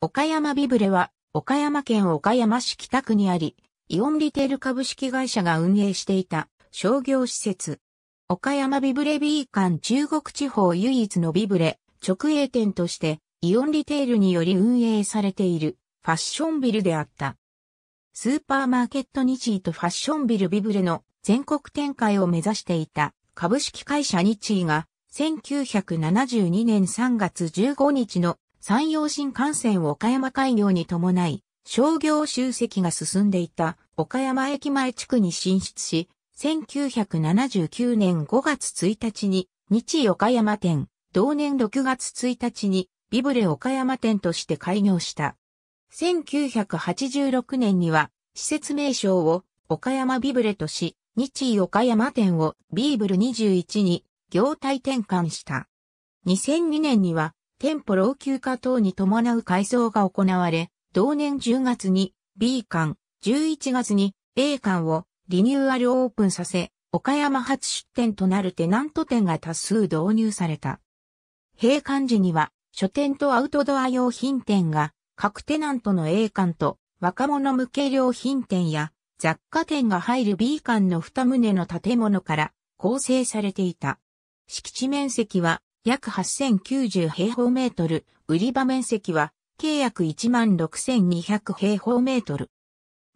岡山ビブレは、岡山県岡山市北区にあり、イオンリテール株式会社が運営していた商業施設。岡山ビブレビー館中国地方唯一のビブレ直営店として、イオンリテールにより運営されているファッションビルであった。スーパーマーケット日位とファッションビルビブレの全国展開を目指していた株式会社日位が1972年3月15日の山陽新幹線岡山開業に伴い、商業集積が進んでいた岡山駅前地区に進出し、1979年5月1日に日岡山店、同年6月1日にビブレ岡山店として開業した。1986年には施設名称を岡山ビブレとし、日岡山店をビーブル21に業態転換した。2002年には店舗老朽化等に伴う改装が行われ、同年10月に B 館、11月に A 館をリニューアルオープンさせ、岡山初出店となるテナント店が多数導入された。閉館時には書店とアウトドア用品店が各テナントの A 館と若者向け良品店や雑貨店が入る B 館の2棟の建物から構成されていた。敷地面積は約8090平方メートル、売り場面積は、計約16200平方メートル。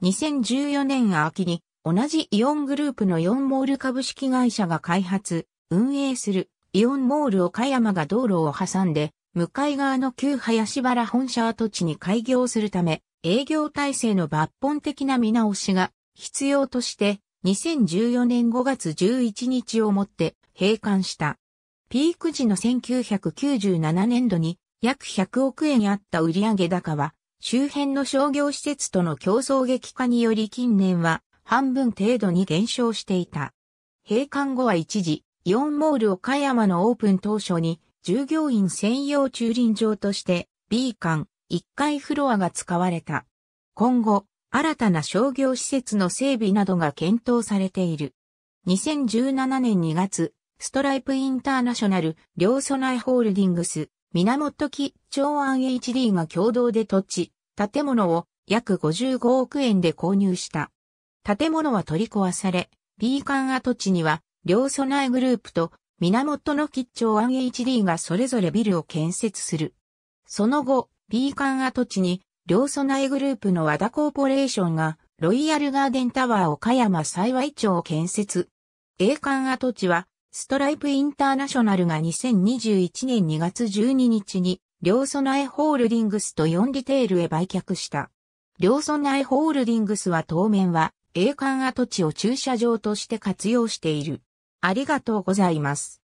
2014年秋に、同じイオングループのイオンモール株式会社が開発、運営するイオンモール岡山が道路を挟んで、向かい側の旧林原本社跡地に開業するため、営業体制の抜本的な見直しが必要として、2014年5月11日をもって閉館した。ピーク時の1997年度に約100億円あった売上高は、周辺の商業施設との競争激化により近年は半分程度に減少していた。閉館後は一時、イオンモール岡山のオープン当初に従業員専用駐輪場として B 館1階フロアが使われた。今後、新たな商業施設の整備などが検討されている。2017年2月、ストライプインターナショナル、両ソナイホールディングス、源木、長安 HD が共同で土地、建物を約55億円で購入した。建物は取り壊され、B 館跡地には、両ソナイグループと源の吉長安 HD がそれぞれビルを建設する。その後、B 館跡地に、両ソナイグループの和田コーポレーションが、ロイヤルガーデンタワー岡山幸町を建設。A 館跡地は、ストライプインターナショナルが2021年2月12日に、両ナエホールディングスと4リテールへ売却した。両ナエホールディングスは当面は、栄冠跡地を駐車場として活用している。ありがとうございます。